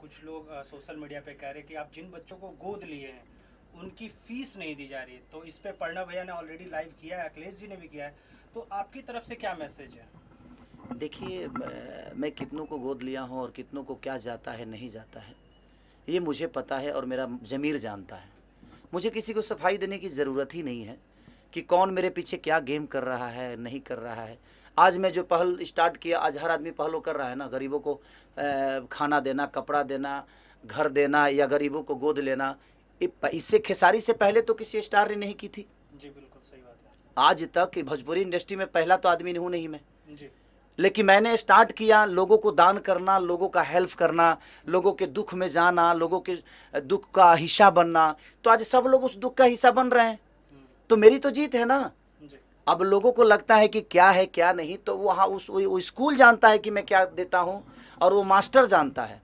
कुछ लोग social media पे कह रहे कि आप जिन बच्चों को गोद लिए हैं उनकी फीस नहीं दी जा रही तो इस पे पढ़ना भैया ने ऑलरेडी लाइव किया है अखिलेश जी ने भी किया है तो आपकी तरफ से क्या मैसेज है देखिए मैं कितनों को गोद लिया हूँ और कितनों को क्या जाता है नहीं जाता है ये मुझे पता है और मेरा जमीर जानता है मुझे किसी को सफाई देने की ज़रूरत ही नहीं है कि कौन मेरे पीछे क्या गेम कर रहा है नहीं कर रहा है आज मैं जो पहल स्टार्ट किया आज हर आदमी पहलो कर रहा है ना गरीबों को खाना देना कपड़ा देना घर देना या गरीबों को गोद लेना इससे खेसारी से पहले तो किसी स्टार ने नहीं की थी जी बिल्कुल सही बात है आज तक भोजपुरी इंडस्ट्री में पहला तो आदमी नहीं हूँ नहीं मैं जी लेकिन मैंने स्टार्ट किया लोगों को दान करना लोगों का हेल्प करना लोगों के दुख में जाना लोगों के दुख का हिस्सा बनना तो आज सब लोग उस दुख का हिस्सा बन रहे हैं हम्म। तो मेरी तो जीत है ना अब लोगों को लगता है कि क्या है क्या नहीं तो वहाँ उस वो स्कूल जानता है कि मैं क्या देता हूँ और वो मास्टर जानता है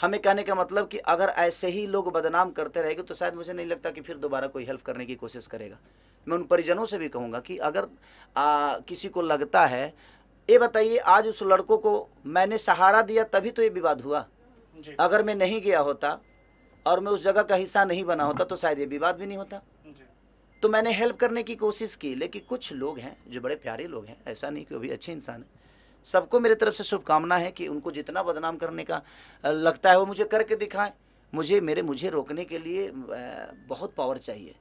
हमें कहने का मतलब कि अगर ऐसे ही लोग बदनाम करते रहेंगे तो शायद मुझे नहीं लगता कि फिर दोबारा कोई हेल्प करने की कोशिश करेगा मैं उन परिजनों से भी कहूँगा कि अगर आ, किसी को लगता है ये बताइए आज उस लड़कों को मैंने सहारा दिया तभी तो ये विवाद हुआ अगर मैं नहीं गया होता और मैं उस जगह का हिस्सा नहीं बना होता तो शायद ये विवाद भी नहीं होता तो मैंने हेल्प करने की कोशिश की लेकिन कुछ लोग हैं जो बड़े प्यारे लोग हैं ऐसा नहीं कि वो भी अच्छे इंसान हैं सबको मेरे तरफ से शुभकामना है कि उनको जितना बदनाम करने का लगता है वो मुझे करके दिखाएं मुझे मेरे मुझे रोकने के लिए बहुत पावर चाहिए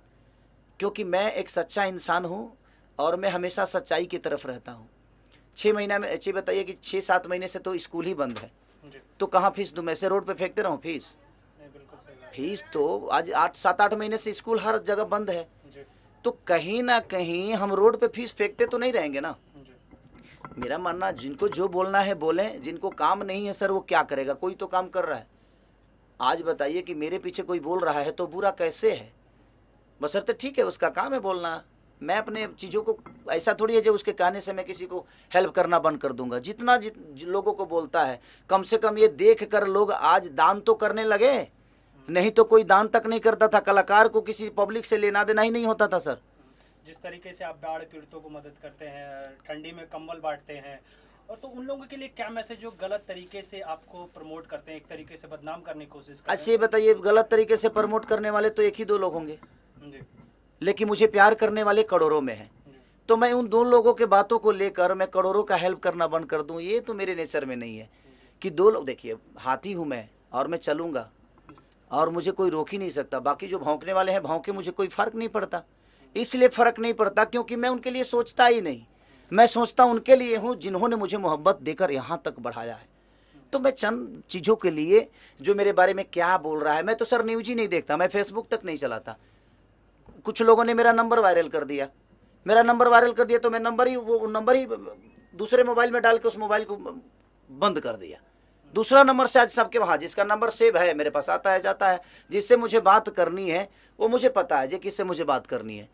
क्योंकि मैं एक सच्चा इंसान हूँ और मैं हमेशा सच्चाई की तरफ रहता हूँ छः महीना में अच्छी बताइए कि छः सात महीने से तो स्कूल ही बंद है तो कहाँ फीस दूँ मैं से रोड पे फेंकते रहूँ फीस फीस तो आज आठ सात आठ महीने से स्कूल हर जगह बंद है तो कहीं ना कहीं हम रोड पे फीस फेंकते तो नहीं रहेंगे ना मेरा मानना जिनको जो बोलना है बोलें जिनको काम नहीं है सर वो क्या करेगा कोई तो काम कर रहा है आज बताइए कि मेरे पीछे कोई बोल रहा है तो बुरा कैसे है बसरते तो ठीक है उसका काम है बोलना मैं अपने चीज़ों को ऐसा थोड़ी है जो उसके कहने से मैं किसी को हेल्प करना बंद कर दूंगा जितना जित लोगों को बोलता है कम से कम ये देख कर लोग आज दान तो करने लगे नहीं तो कोई दान तक नहीं करता था कलाकार को किसी पब्लिक से लेना देना ही नहीं होता था सर जिस तरीके से आप बाढ़ पीड़ितों को मदद करते हैं ठंडी में कंबल बांटते हैं और तो उन लोगों के लिए क्या मैसेज जो गलत तरीके से आपको प्रमोट करते हैं एक तरीके से बदनाम करने की कोशिश अच्छा ये बताइए गलत तरीके से प्रमोट करने वाले तो एक ही दो लोग होंगे लेकिन मुझे प्यार करने वाले करोड़ों में है तो मैं उन दो लोगों के बातों को लेकर मैं करोड़ों का हेल्प करना बंद कर दूं ये तो मेरे नेचर में नहीं है कि दो लोग देखिए हाथी हूँ मैं और मैं चलूँगा और मुझे कोई रोक ही नहीं सकता बाकी जो भौंकने वाले हैं भौंके मुझे कोई फ़र्क नहीं पड़ता इसलिए फ़र्क नहीं पड़ता क्योंकि मैं उनके लिए सोचता ही नहीं मैं सोचता उनके लिए हूँ जिन्होंने मुझे मोहब्बत देकर यहाँ तक बढ़ाया है तो मैं चंद चीज़ों के लिए जो मेरे बारे में क्या बोल रहा है मैं तो सर न्यूज ही नहीं देखता मैं फेसबुक तक नहीं चलाता कुछ लोगों ने मेरा नंबर वायरल कर दिया मेरा नंबर वायरल कर दिया तो मैं नंबर ही वो नंबर ही दूसरे मोबाइल में डाल के उस मोबाइल को बंद कर दिया दूसरा नंबर से आज सबके वहाँ जिसका नंबर सेव है मेरे पास आता है जाता है जिससे मुझे बात करनी है वो मुझे पता है जी किससे मुझे बात करनी है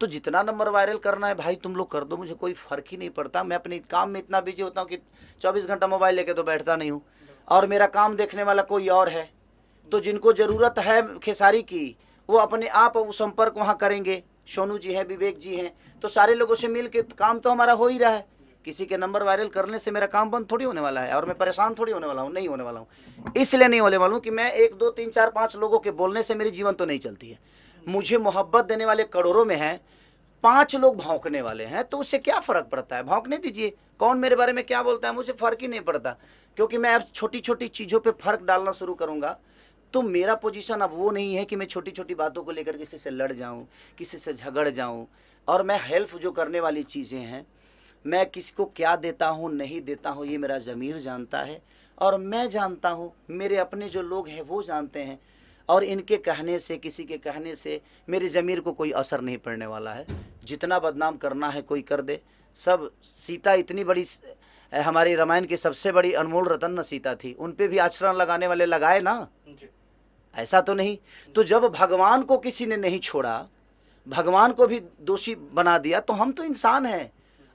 तो जितना नंबर वायरल करना है भाई तुम लोग कर दो मुझे कोई फ़र्क ही नहीं पड़ता मैं अपने काम में इतना बिजी होता हूँ कि चौबीस घंटा मोबाइल लेके तो बैठता नहीं हूँ और मेरा काम देखने वाला कोई और है तो जिनको ज़रूरत है खेसारी की वो अपने आप वो संपर्क वहाँ करेंगे सोनू जी हैं विवेक जी हैं तो सारे लोगों से मिल के काम तो हमारा हो ही रहा है किसी के नंबर वायरल करने से मेरा काम बंद थोड़ी होने वाला है और मैं परेशान थोड़ी होने वाला हूँ नहीं होने वाला हूँ इसलिए नहीं होने वाला हूँ कि मैं एक दो तीन चार पाँच लोगों के बोलने से मेरी जीवन तो नहीं चलती है मुझे मोहब्बत देने वाले करोड़ों में हैं पाँच लोग भौंकने वाले हैं तो उससे क्या फ़र्क पड़ता है भौंकने दीजिए कौन मेरे बारे में क्या बोलता है मुझे फ़र्क ही नहीं पड़ता क्योंकि मैं अब छोटी छोटी चीज़ों पर फ़र्क डालना शुरू करूँगा तो मेरा पोजीशन अब वो नहीं है कि मैं छोटी छोटी बातों को लेकर किसी से लड़ जाऊँ किसी से झगड़ जाऊँ और मैं हेल्प जो करने वाली चीज़ें हैं मैं किसको क्या देता हूँ नहीं देता हूँ ये मेरा ज़मीर जानता है और मैं जानता हूँ मेरे अपने जो लोग हैं वो जानते हैं और इनके कहने से किसी के कहने से मेरे ज़मीर को कोई असर नहीं पड़ने वाला है जितना बदनाम करना है कोई कर दे सब सीता इतनी बड़ी हमारी रामायण की सबसे बड़ी अनमोल रतन न सीता थी उन पर भी आचरण लगाने वाले लगाए ना ऐसा तो नहीं तो जब भगवान को किसी ने नहीं छोड़ा भगवान को भी दोषी बना दिया तो हम तो इंसान हैं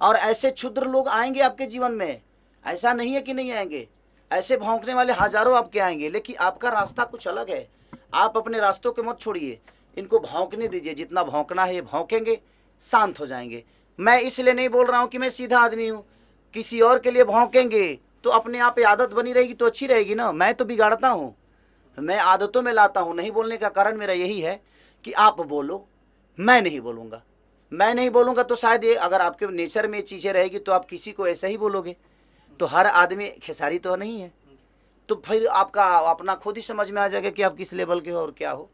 और ऐसे क्षुद्र लोग आएंगे आपके जीवन में ऐसा नहीं है कि नहीं आएंगे ऐसे भौंकने वाले हजारों आपके आएंगे लेकिन आपका रास्ता कुछ अलग है आप अपने रास्तों के मत छोड़िए इनको भौंकने दीजिए जितना भौंकना है भौंकेंगे शांत हो जाएंगे मैं इसलिए नहीं बोल रहा हूँ कि मैं सीधा आदमी हूँ किसी और के लिए भौंकेंगे तो अपने आप आदत बनी रहेगी तो अच्छी रहेगी ना मैं तो बिगाड़ता हूँ मैं आदतों में लाता हूँ नहीं बोलने का कारण मेरा यही है कि आप बोलो मैं नहीं बोलूँगा मैं नहीं बोलूँगा तो शायद ये अगर आपके नेचर में चीज़ें रहेगी तो आप किसी को ऐसा ही बोलोगे तो हर आदमी खेसारी तो नहीं है तो फिर आपका अपना खुद ही समझ में आ जाएगा कि आप किस लेवल के हो और क्या हो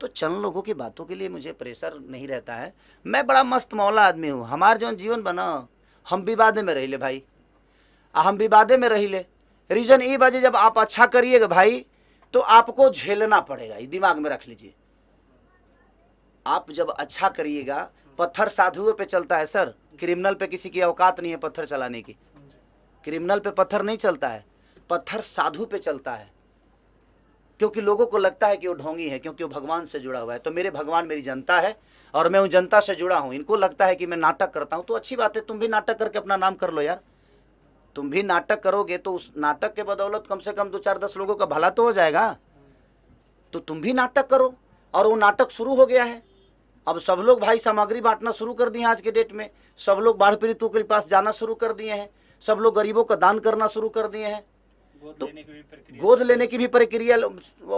तो चंद लोगों की बातों के लिए मुझे प्रेशर नहीं रहता है मैं बड़ा मस्त मौला आदमी हूँ हमारा जो जीवन बना हम विवादे में रही ले भाई हम विवादे में रही ले रीज़न ये बाजे जब आप अच्छा करिएगा भाई तो आपको झेलना पड़ेगा ये दिमाग में रख लीजिए आप जब अच्छा करिएगा पत्थर साधुओं पे चलता है सर क्रिमिनल पे किसी की औकात नहीं है पत्थर चलाने की क्रिमिनल पे पत्थर नहीं चलता है पत्थर साधु पे चलता है क्योंकि लोगों को लगता है कि वो ढोंगी है क्योंकि वो भगवान से जुड़ा हुआ है तो मेरे भगवान मेरी जनता है और मैं उन जनता से जुड़ा हूँ इनको लगता है कि मैं नाटक करता हूँ तो अच्छी बात है तुम भी नाटक करके अपना नाम कर लो यार तुम भी नाटक करोगे तो उस नाटक के बदौलत कम से कम दो चार दस लोगों का भला तो हो जाएगा तो तुम भी नाटक करो और वो नाटक शुरू हो गया है अब सब लोग भाई सामग्री बांटना शुरू कर दिए आज के डेट में सब लोग बाढ़ पीड़ितों के पास जाना शुरू कर दिए हैं सब लोग गरीबों का दान करना शुरू कर दिए हैं तो गोद लेने की भी प्रक्रिया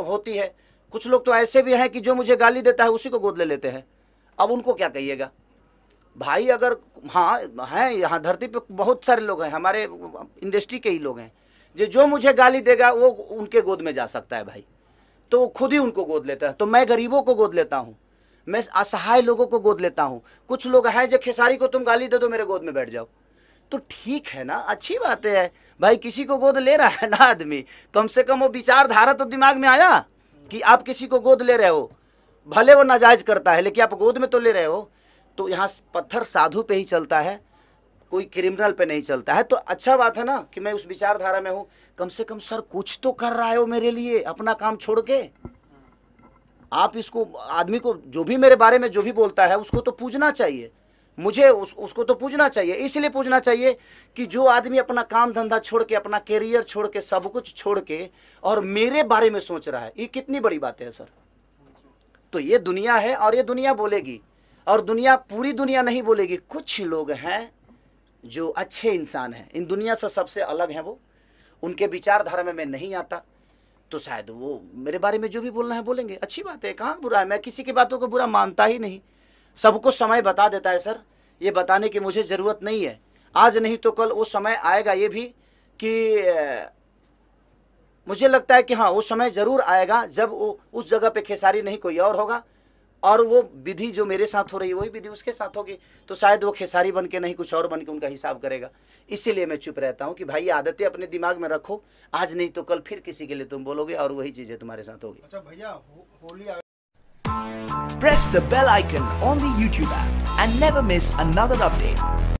होती है कुछ लोग तो ऐसे भी हैं कि जो मुझे गाली देता है उसी को गोद ले लेते हैं अब उनको क्या कहिएगा भाई अगर हाँ हैं यहाँ धरती पे बहुत सारे लोग हैं हमारे इंडस्ट्री के ही लोग हैं जो जो मुझे गाली देगा वो उनके गोद में जा सकता है भाई तो खुद ही उनको गोद लेता है तो मैं गरीबों को गोद लेता हूँ मैं असहाय लोगों को गोद लेता हूँ कुछ लोग हैं जो खेसारी को तुम गाली दे दो मेरे गोद में बैठ जाओ तो ठीक है ना अच्छी बात है भाई किसी को गोद ले रहा है ना आदमी कम से कम वो विचारधारा तो दिमाग में आया कि आप किसी को गोद ले रहे हो भले वो नाजायज करता है लेकिन आप गोद में तो ले रहे हो तो यहाँ पत्थर साधु पे ही चलता है कोई क्रिमिनल पे नहीं चलता है तो अच्छा बात है ना कि मैं उस विचारधारा में हूँ कम से कम सर कुछ तो कर रहा है वो मेरे लिए अपना काम छोड़ के आप इसको आदमी को जो भी मेरे बारे में जो भी बोलता है उसको तो पूजना चाहिए मुझे उस उसको तो पूजना चाहिए इसलिए पूजना चाहिए कि जो आदमी अपना काम धंधा छोड़ के अपना करियर छोड़ के सब कुछ छोड़ के और मेरे बारे में सोच रहा है ये कितनी बड़ी बात है सर तो ये दुनिया है और ये दुनिया बोलेगी और दुनिया पूरी दुनिया नहीं बोलेगी कुछ लोग हैं जो अच्छे इंसान हैं इन दुनिया से सबसे अलग हैं वो उनके विचारधारा में मैं नहीं आता तो शायद वो मेरे बारे में जो भी बोलना है बोलेंगे अच्छी बात है कहाँ बुरा है मैं किसी की बातों को बुरा मानता ही नहीं सबको समय बता देता है सर ये बताने की मुझे ज़रूरत नहीं है आज नहीं तो कल वो समय आएगा ये भी कि मुझे लगता है कि हाँ वो समय ज़रूर आएगा जब वो उस जगह पे खेसारी नहीं कोई और होगा और वो विधि जो मेरे साथ हो रही है वही विधि उसके साथ होगी तो शायद वो खेसारी बन के नहीं कुछ और बन के उनका हिसाब करेगा इसीलिए मैं चुप रहता हूँ कि भाई आदतें अपने दिमाग में रखो आज नहीं तो कल फिर किसी के लिए तुम बोलोगे और वही चीज़ें तुम्हारे साथ होगी अच्छा भैया होली press the bell icon on YouTube and never miss another update